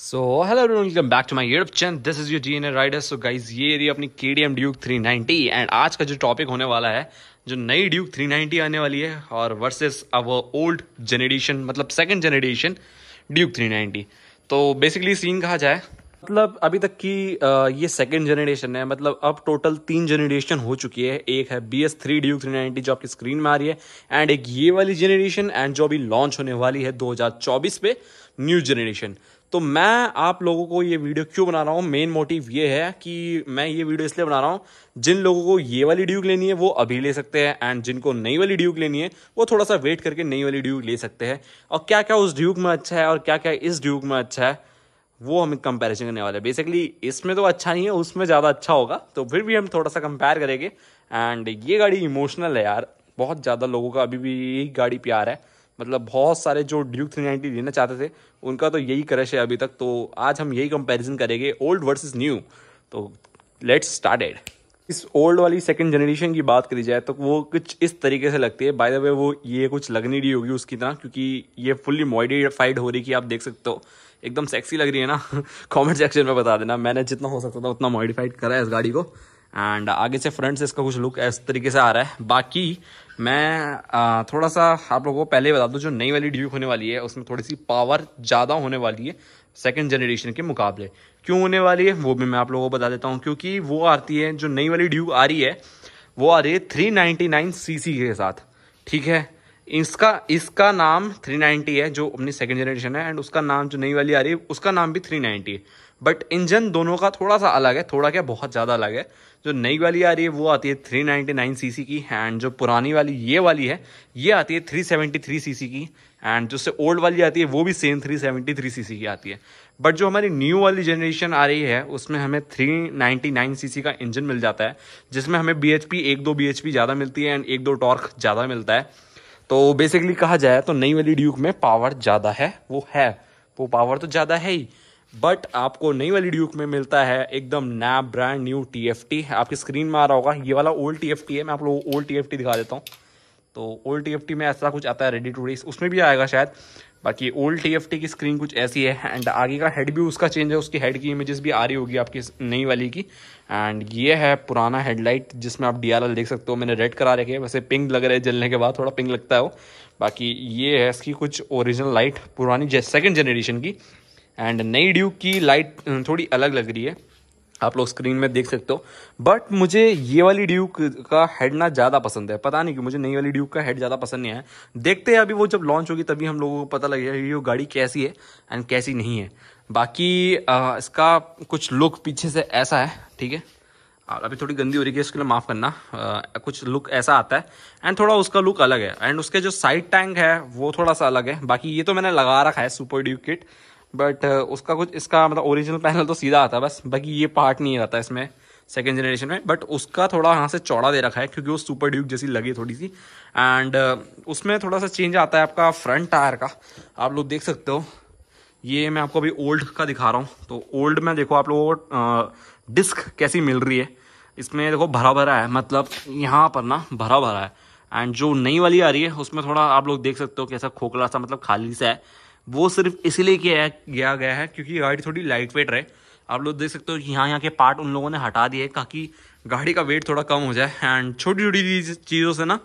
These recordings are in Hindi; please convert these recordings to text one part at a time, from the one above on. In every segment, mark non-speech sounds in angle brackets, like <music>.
so hello welcome back to my YouTube channel this is your G N rider so guys ये रही अपनी K T M Duke three ninety and आज का जो टॉपिक होने वाला है जो नई ड्यूक थ्री नाइन्टी आने वाली है और वर्सेस अब ओल्ड जनरेशन मतलब second generation Duke three ninety तो बेसिकली सीन कहा जाए मतलब अभी तक की ये सेकेंड जनरेशन है मतलब अब टोटल तीन जनरेशन हो चुकी है एक है B S three Duke three ninety जो आपकी स्क्रीन में आ रही है एंड एक ये वाली जनरेशन एंड जो अभी लॉन्च होने वाली है 2024 पे न्यू जनरेशन तो मैं आप लोगों को ये वीडियो क्यों बना रहा हूँ मेन मोटिव ये है कि मैं ये वीडियो इसलिए बना रहा हूँ जिन लोगों को ये वाली ड्यूक लेनी है वो अभी ले सकते हैं एंड जिनको नई वाली ड्यूक लेनी है वो थोड़ा सा वेट करके नई वाली ड्यूक ले सकते हैं और क्या क्या उस ड्यूक में अच्छा है और क्या क्या इस ड्यूक में अच्छा है वो हम कंपेरिजन करने वाले हैं बेसिकली इसमें तो अच्छा नहीं है उसमें ज़्यादा अच्छा होगा तो फिर भी हम थोड़ा सा कंपेयर करेंगे एंड ये गाड़ी इमोशनल है यार बहुत ज़्यादा लोगों का अभी भी यही गाड़ी प्यार है मतलब बहुत सारे जो ड्यूक थ्री नाइन्टी लेना चाहते थे उनका तो यही क्रश है अभी तक तो आज हम यही कंपैरिजन करेंगे ओल्ड वर्सेस न्यू तो लेट्स स्टार्टेड इस ओल्ड वाली सेकंड जनरेशन की बात करी जाए तो वो कुछ इस तरीके से लगती है बाय द वे वो ये कुछ लगनी रही होगी उसकी तरह क्योंकि ये फुल्ली मॉडिफाइड हो रही कि आप देख सकते हो एकदम सेक्सी लग रही है ना कमेंट <laughs> सेक्शन में बता देना मैंने जितना हो सकता था उतना मॉडिफाइड करा है इस गाड़ी को एंड आगे से फ्रंट से इसका कुछ लुक इस तरीके से आ रहा है बाकी मैं थोड़ा सा आप लोगों को पहले बता दूं जो नई वाली ड्यूक होने वाली है उसमें थोड़ी सी पावर ज़्यादा होने वाली है सेकेंड जनरेशन के मुकाबले क्यों होने वाली है वो भी मैं आप लोगों को बता देता हूँ क्योंकि वो आती है जो नई वाली ड्यूक आ रही है वो आ रही है थ्री नाइन्टी के साथ ठीक है इसका इसका नाम 390 है जो अपनी सेकेंड जनरेशन है एंड उसका नाम जो नई वाली आ रही है उसका नाम भी 390 है बट इंजन दोनों का थोड़ा सा अलग है थोड़ा क्या बहुत ज़्यादा अलग है जो नई वाली आ रही है वो आती है 399 सीसी की एंड जो पुरानी वाली ये वाली है ये आती है 373 सीसी की एंड जो से ओल्ड वाली आती है वो भी सेम 373 सीसी की आती है बट जो हमारी न्यू वाली जनरेशन आ रही है उसमें हमें 399 सीसी का इंजन मिल जाता है जिसमें हमें बी एक दो बी ज़्यादा मिलती है एंड एक दो टॉर्क ज़्यादा मिलता है तो बेसिकली कहा जाए तो नई वाली ड्यूक में पावर ज़्यादा है वो है वो पावर तो ज़्यादा है ही बट आपको नई वाली ड्यूक में मिलता है एकदम नया brand new T F T आपकी स्क्रीन में आ रहा होगा ये वाला ओल्ड टी एफ टी है मैं आप लोगों को ओल्ड टी एफ टी दिखा देता हूँ तो ओल्ड टी एफ टी में ऐसा कुछ आता है रेडी टू रेस उसमें भी आएगा शायद बाकी ओल्ड टी एफ टी की स्क्रीन कुछ ऐसी है एंड आगे का हेड भी उसका चेंज है उसकी हेड की इमेजेस भी आ रही होगी आपकी नई वाली की एंड ये है पुराना हेडलाइट जिसमें आप डी देख सकते हो मैंने रेड करा रखे है वैसे पिंक लग रहा है जलने के बाद थोड़ा पिंक लगता है वो बाकी ये है इसकी कुछ ओरिजिनल लाइट पुरानी सेकेंड जनरेशन की एंड नई ड्यूक की लाइट थोड़ी अलग लग रही है आप लोग स्क्रीन में देख सकते हो बट मुझे ये वाली ड्यूक का हेड ना ज़्यादा पसंद है पता नहीं कि मुझे नई वाली ड्यूक का हेड ज़्यादा पसंद नहीं है देखते हैं अभी वो जब लॉन्च होगी तभी हम लोगों को पता लगेगा कि ये गाड़ी कैसी है एंड कैसी नहीं है बाकी आ, इसका कुछ लुक पीछे से ऐसा है ठीक है और अभी थोड़ी गंदी हो रही है इसके लिए माफ़ करना आ, कुछ लुक ऐसा आता है एंड थोड़ा उसका लुक अलग है एंड उसके जो साइड टैंक है वो थोड़ा सा अलग है बाकी ये तो मैंने लगा रखा है super Duke kit but uh, उसका कुछ इसका मतलब ओरिजिनल पैनल तो सीधा आता है बस बाकी ये पार्ट नहीं आता इसमें सेकेंड जनरेशन में बट उसका थोड़ा यहाँ से चौड़ा दे रखा है क्योंकि वो सुपर ड्यूक जैसी लगी थोड़ी सी एंड uh, उसमें थोड़ा सा चेंज आता है आपका फ्रंट टायर का आप लोग देख सकते हो ये मैं आपको अभी ओल्ड का दिखा रहा हूँ तो ओल्ड में देखो आप लोगों को डिस्क uh, कैसी मिल रही है इसमें देखो भरा भरा है मतलब यहाँ पर ना भरा भरा है एंड जो नई वाली आ रही है उसमें थोड़ा आप लोग देख सकते हो कैसा खोखला सा मतलब खाली सा है वो सिर्फ इसीलिए किया गया गया है क्योंकि गाड़ी थोड़ी लाइट वेट रहे आप लोग देख सकते हो कि यहाँ यहाँ के पार्ट उन लोगों ने हटा दिए ताकि गाड़ी का वेट थोड़ा कम हो जाए एंड छोटी छोटी चीज़ों से ना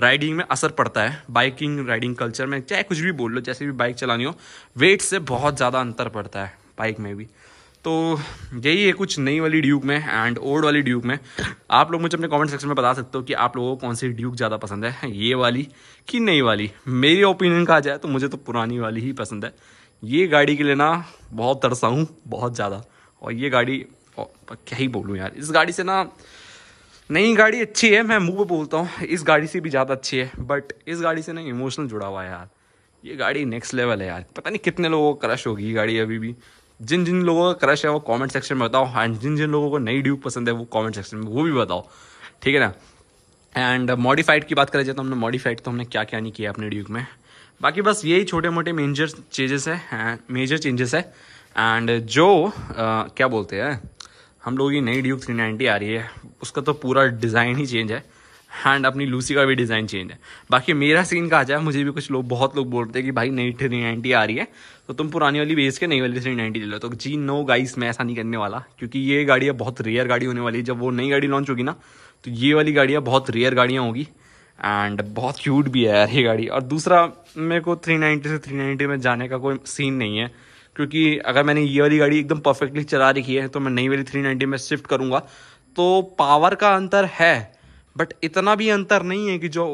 राइडिंग में असर पड़ता है बाइकिंग राइडिंग कल्चर में चाहे कुछ भी बोल लो जैसे भी बाइक चलानी हो वेट से बहुत ज़्यादा अंतर पड़ता है बाइक में भी तो यही है कुछ नई वाली ड्यूक में एंड ओल्ड वाली ड्यूक में आप लोग मुझे अपने कमेंट सेक्शन में बता सकते हो कि आप लोगों को कौन सी ड्यूक ज़्यादा पसंद है ये वाली कि नई वाली मेरी ओपिनियन कहा जाए तो मुझे तो पुरानी वाली ही पसंद है ये गाड़ी के लिए ना बहुत तरसा हूँ बहुत ज़्यादा और ये गाड़ी क्या ही बोलूँ यार इस गाड़ी से ना नई गाड़ी अच्छी है मैं मुँह पर बोलता हूँ इस गाड़ी से भी ज़्यादा अच्छी है बट इस गाड़ी से ना इमोशनल जुड़ा हुआ है यार ये गाड़ी नेक्स्ट लेवल है यार पता नहीं कितने लोगों को क्रश होगी ये गाड़ी अभी भी जिन जिन लोगों का क्रश है वो कमेंट सेक्शन में बताओ एंड हाँ, जिन जिन लोगों को नई ड्यूब पसंद है वो कमेंट सेक्शन में वो भी बताओ ठीक है ना एंड मॉडिफाइड की बात करें जाए तो हमने मॉडिफाइड तो हमने क्या क्या नहीं किया अपने ड्यूक में बाकी बस यही छोटे मोटे मेजर चेंजेस है मेजर चेंजेस है एंड जो आ, क्या बोलते हैं हम लोगों की नई ड्यूक 390 आ रही है उसका तो पूरा डिज़ाइन ही चेंज है हैंड अपनी लूसी का भी डिज़ाइन चेंज है बाकी मेरा सीन कहा जाए मुझे भी कुछ लोग बहुत लोग बोलते हैं कि भाई नई थ्री नाइन्टी आ रही है तो तुम पुरानी वाली बेच के नई वाली थ्री नाइन्टी ले लो तो जी नो गाइस मैं ऐसा नहीं करने वाला क्योंकि ये गाड़ियाँ बहुत रेयर गाड़ी होने वाली है जब वो नई गाड़ी लॉन्च होगी ना तो ये वाली गाड़ियाँ बहुत रेयर गाड़ियाँ होगी एंड बहुत क्यूट भी है यार ये गाड़ी और दूसरा मेरे को थ्री नाइन्टी से थ्री नाइन्टी में जाने का कोई सीन नहीं है क्योंकि अगर मैंने ये वाली गाड़ी एकदम परफेक्टली चला रखी है तो मैं नई वाली थ्री नाइन्टी में शिफ्ट करूँगा तो पावर का अंतर है बट इतना भी अंतर नहीं है कि जो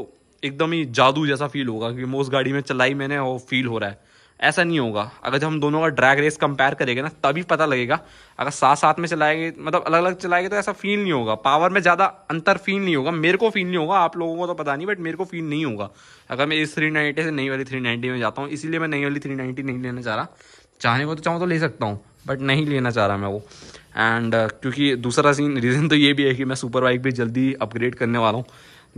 एकदम ही जादू जैसा फील होगा कि मैं उस गाड़ी में चलाई मैंने वो फील हो रहा है ऐसा नहीं होगा अगर जब हम दोनों का ड्रैग रेस कंपेयर करेंगे ना तभी पता लगेगा अगर साथ साथ में चलाएंगे मतलब अलग अलग चलाएंगे तो ऐसा फील नहीं होगा पावर में ज़्यादा अंतर फील नहीं होगा मेरे को फील नहीं होगा आप लोगों को तो पता नहीं बट मेरे को फील नहीं होगा अगर मैं इस थ्री नाइन्टी से नई वाली थ्री नाइन्टी में जाता हूँ इसीलिए मैं नई वाली थ्री नाइन्टी नहीं लेना चाह रहा चाहने को तो चाहूँ तो ले सकता हूँ बट नहीं लेना चाह रहा मैं वो एंड uh, क्योंकि दूसरा सीन रीज़न तो ये भी है कि मैं सुपर बाइक भी जल्दी अपग्रेड करने वाला हूँ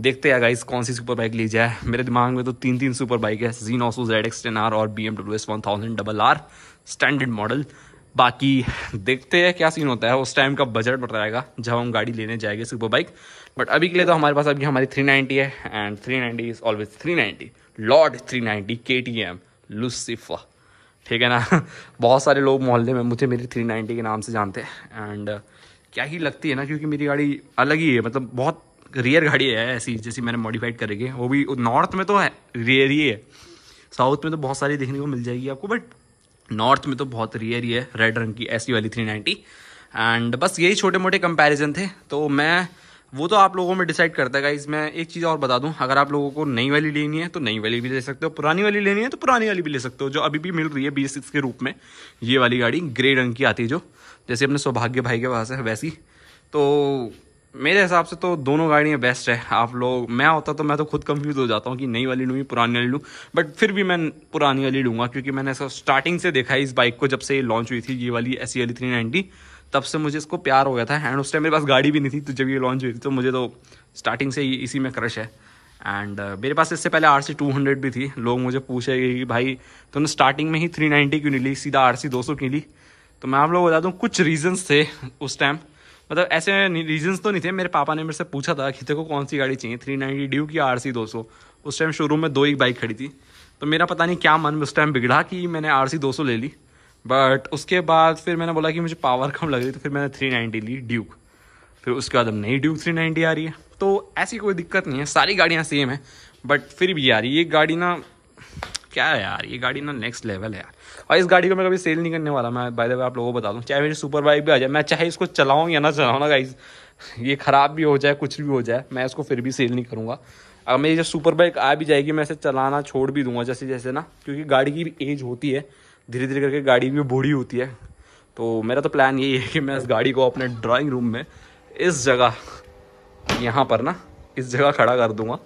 देखते हैं गाइस कौन सी सुपर बाइक ली जाए मेरे दिमाग में तो तीन तीन सुपर बाइक है जी नौ सौ जेड एक्स टेन आर और B M W S one thousand double R standard model बाकी देखते हैं क्या सीन होता है उस टाइम का बजट बताएगा जब हम गाड़ी लेने जाएंगे सुपर बाइक बट अभी के लिए तो हमारे पास अभी हमारी थ्री नाइन्टी है and three ninety is always three ninety lord three ninety K T M Lucifer ठीक है ना <laughs> बहुत सारे लोग मोहल्ले में मुझे मेरी थ्री नाइन्टी के नाम से जानते हैं एंड uh, क्या ही लगती है ना क्योंकि मेरी गाड़ी अलग ही है मतलब बहुत रियर गाड़ी है ऐसी जैसी मैंने मॉडिफाइड करेगी वो भी नॉर्थ में तो है रियर ही है साउथ में तो बहुत सारी देखने को मिल जाएगी आपको बट नॉर्थ में तो बहुत रियर ही है रेड रंग की ऐसी वाली थ्री नाइन्टी एंड बस यही छोटे मोटे कंपेरिजन थे तो मैं वो तो आप लोगों में डिसाइड करता है मैं एक चीज़ और बता दूं अगर आप लोगों को नई वाली लेनी है तो नई वाली भी ले सकते हो पुरानी वाली लेनी है तो पुरानी वाली भी ले सकते हो जो अभी भी मिल रही है बी के रूप में ये वाली गाड़ी ग्रे रंग की आती है जो जैसे अपने सौभाग्य भाई के पास है वैसी तो मेरे हिसाब से तो दोनों गाड़ियाँ बेस्ट है आप लोग मैं होता तो मैं तो खुद कंफ्यूज हो जाता हूँ कि नई वाली लूँ पुरानी वाली लूँ बट फिर भी मैं पुरानी वाली लूँगा क्योंकि मैंने ऐसा स्टार्टिंग से देखा है इस बाइक को जब से लॉन्च हुई थी ये वाली एस सी वाली थ्री नाइन्टी तब से मुझे इसको प्यार हो गया था एंड उस टाइम मेरे पास गाड़ी भी नहीं थी तो जब ये लॉन्च हुई थी तो मुझे तो स्टार्टिंग से ही इसी में क्रश है एंड uh, मेरे पास इससे पहले आर सी टू हंड्रेड भी थी लोग मुझे पूछे कि भाई तो स्टार्टिंग में ही थ्री नाइन्टी क्यों नहीं ली सीधा आर सी दो सौ क्यों ली तो मैं आप लोग बता दूँ कुछ रीजन्स थे उस टाइम मतलब ऐसे रीजन्स तो नहीं थे मेरे पापा ने मेरे से पूछा था कि तेरे को कौन सी गाड़ी चाहिए थ्री नाइन्टी ड्यू की आर सी दो सौ उस टाइम शोरूम में दो ही बाइक खड़ी थी तो मेरा पता नहीं क्या मन उस टाइम बिगड़ा कि मैंने आर सी दो सौ ले ली बट उसके बाद फिर मैंने बोला कि मुझे पावर कम लग रही तो फिर मैंने थ्री नाइन्टी ली ड्यूक फिर उसके बाद अब नई ड्यूक थ्री नाइन्टी आ रही है तो ऐसी कोई दिक्कत नहीं है सारी गाड़ियाँ सेम है बट फिर भी यार ये गाड़ी ना क्या है यार ये गाड़ी ना नेक्स्ट लेवल है यार और इस गाड़ी को मैं कभी सेल नहीं करने वाला मैं बाय द वे आप लोगों को बता दूँ चाहे मेरी सुपर बाइक भी आ जाए मैं चाहे इसको चलाऊँ या ना चलाऊँ ना गाइज ये ख़राब भी हो जाए कुछ भी हो जाए मैं इसको फिर भी सेल नहीं करूँगा अगर मेरी जब सुपर बाइक आ भी जाएगी मैं इसे चलाना छोड़ भी दूंगा जैसे जैसे ना क्योंकि गाड़ी की भी एज होती है धीरे धीरे करके गाड़ी भी बूढ़ी होती है तो मेरा तो प्लान यही है कि मैं इस गाड़ी को अपने ड्राइंग रूम में इस जगह यहाँ पर ना इस जगह खड़ा कर दूंगा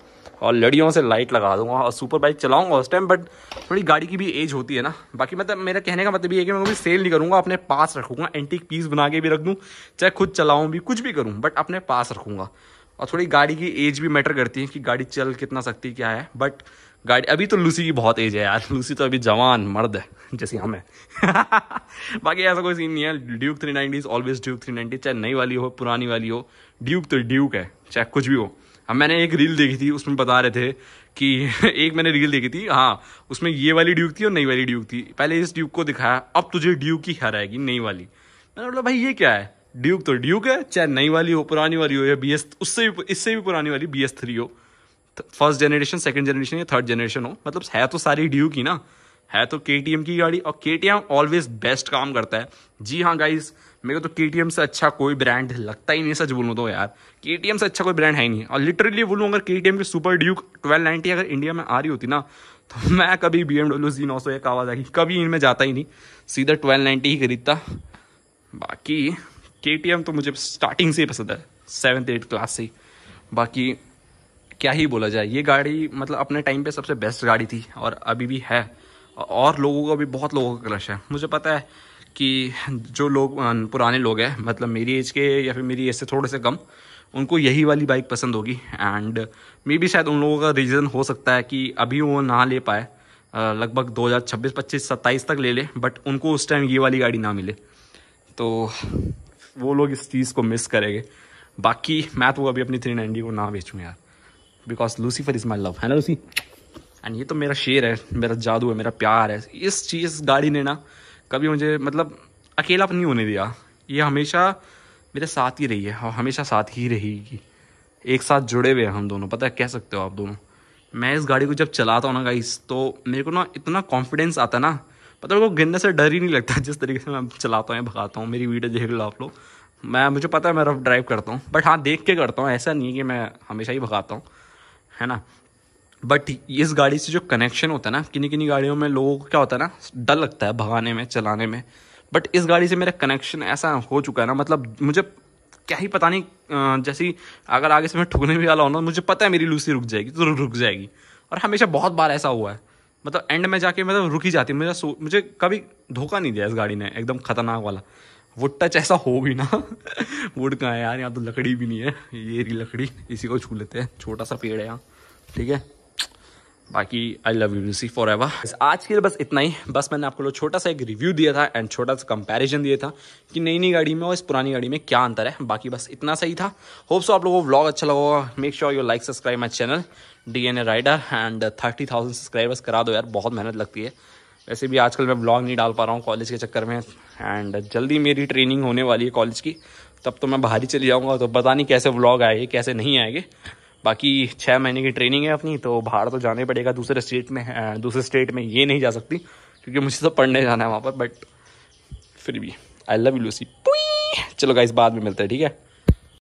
और लड़ियों से लाइट लगा दूंगा और सुपर बाइक चलाऊंगा उस टाइम बट थोड़ी गाड़ी की भी एज होती है ना बाकी मतलब मेरा कहने का मतलब ये है कि मैं कभी सेल नहीं करूँगा अपने पास रखूँगा एंटीक पीस बना के भी रख दूँ चाहे खुद चलाऊँ भी कुछ भी करूँ बट अपने पास रखूँगा और थोड़ी गाड़ी की एज भी मैटर करती है कि गाड़ी चल कितना सकती क्या है बट गाड़ी अभी तो लूसी की बहुत एज है यार <laughs> लूसी तो अभी जवान मर्द है जैसे हम है <laughs> बाकी ऐसा कोई सीन नहीं है Duke three ninety always Duke three ninety चाहे नई वाली हो पुरानी वाली हो ड्यूक तो ड्यूक है चाहे कुछ भी हो अब मैंने एक रील देखी थी उसमें बता रहे थे कि <laughs> एक मैंने रील देखी थी हाँ उसमें ये वाली ड्यूक थी और नई वाली ड्यूक थी पहले इस ड्यूक को दिखाया अब तुझे ड्यूक ही हर आएगी नई वाली मैंने बोला भाई ये क्या है ड्यूक तो ड्यूक है चाहे नई वाली हो पुरानी वाली हो या बी एस उससे भी इससे भी पुरानी वाली बी एस थ्री हो फर्स्ट जनरेशन सेकेंड जनरेशन या थर्ड जनरेशन हो मतलब है तो सारी ड्यू की ना है तो के की गाड़ी और के ऑलवेज बेस्ट काम करता है जी हाँ गाइज मेरे को तो के से अच्छा कोई ब्रांड लगता ही नहीं सच बोलूँ तो यार के से अच्छा कोई ब्रांड है ही नहीं और लिटरली बोलूँ अगर के की सुपर ड्यूक ट्वेल्व नाइन्टी अगर इंडिया में आ रही होती ना तो <laughs> मैं कभी बी एमडब्ल्यू जी नौ सौ आवाज़ आई कभी इनमें जाता ही नहीं सीधा ट्वेल्व नाइन्टी ही खरीदता बाकी के तो मुझे स्टार्टिंग से ही पसंद है सेवन्थ एट्थ क्लास से बाकी क्या ही बोला जाए ये गाड़ी मतलब अपने टाइम पे सबसे बेस्ट गाड़ी थी और अभी भी है और लोगों का भी बहुत लोगों का क्रश है मुझे पता है कि जो लोग पुराने लोग हैं मतलब मेरी एज के या फिर मेरी एज से थोड़े से कम उनको यही वाली बाइक पसंद होगी एंड मे भी शायद उन लोगों का रीज़न हो सकता है कि अभी वो ना ले पाए लगभग 2026 पच्चीस सत्ताईस तक ले ले बट उनको उस टाइम ये वाली गाड़ी ना मिले तो वो लोग इस चीज़ को मिस करेंगे बाकी मैं तो अभी अपनी थ्री नाइन्टी को ना बेचूँ यार because Lucifer is my love है ना लूसी एंड ये तो मेरा शेर है मेरा जादू है मेरा प्यार है इस चीज़ गाड़ी ने ना कभी मुझे मतलब अकेला नहीं होने दिया ये हमेशा मेरे साथ ही रही है और हमेशा साथ ही रहेगी एक साथ जुड़े हुए हैं हम दोनों पता है कह सकते हो आप दोनों मैं इस गाड़ी को जब चलाता हूँ ना गाइस तो मेरे को ना इतना कॉन्फिडेंस आता है ना पता मेरे को गिरने से डर ही नहीं लगता जिस तरीके से मैं चलाता हूँ भगाता हूँ मेरी वीडियो देख लो आप लोग मैं मुझे पता है मैं रफ ड्राइव करता हूँ बट हाँ देख के करता हूँ ऐसा नहीं है कि मैं हमेशा ही भगाता हूँ है ना बट इस गाड़ी से जो कनेक्शन होता है ना किन्नी किन्नी गाड़ियों में लोगों को क्या होता है ना डर लगता है भगाने में चलाने में बट इस गाड़ी से मेरा कनेक्शन ऐसा हो चुका है ना मतलब मुझे क्या ही पता नहीं जैसी अगर आगे से मैं ठुकने भी वाला हूँ ना मुझे पता है मेरी लूसी रुक जाएगी तो रुक जाएगी और हमेशा बहुत बार ऐसा हुआ है मतलब एंड में जाके मतलब रुक ही जाती मुझे मुझे कभी धोखा नहीं दिया इस गाड़ी ने एकदम खतरनाक वाला वो टच ऐसा हो भी ना वुड <laughs> कहाँ है यार यहाँ तो लकड़ी भी नहीं है ये लकड़ी इसी को छू लेते हैं छोटा सा पेड़ है यहाँ ठीक है बाकी I love you see forever आज के लिए बस इतना ही बस मैंने आपको लोग छोटा सा एक रिव्यू दिया था एंड छोटा सा कंपैरिजन दिया था कि नई नई गाड़ी में और इस पुरानी गाड़ी में क्या अंतर है बाकी बस इतना सही था होप्स आप लोगों को व्लॉग अच्छा लगा होगा make sure you like subscribe my channel D N A rider and thirty thousand subscribers करा दो यार बहुत मेहनत लगती है वैसे भी आजकल मैं ब्लॉग नहीं डाल पा रहा हूँ कॉलेज के चक्कर में एंड जल्दी मेरी ट्रेनिंग होने वाली है कॉलेज की तब तो मैं बाहर ही चली जाऊँगा तो पता नहीं कैसे ब्लॉग आएंगे कैसे नहीं आएंगे बाकी छः महीने की ट्रेनिंग है अपनी तो बाहर तो जाना ही पड़ेगा दूसरे स्टेट में दूसरे स्टेट में ये नहीं जा सकती क्योंकि मुझे तो पढ़ने जाना है वहाँ पर बट फिर भी आई लव यू लूसी चलो गाइस बाद में मिलते हैं ठीक है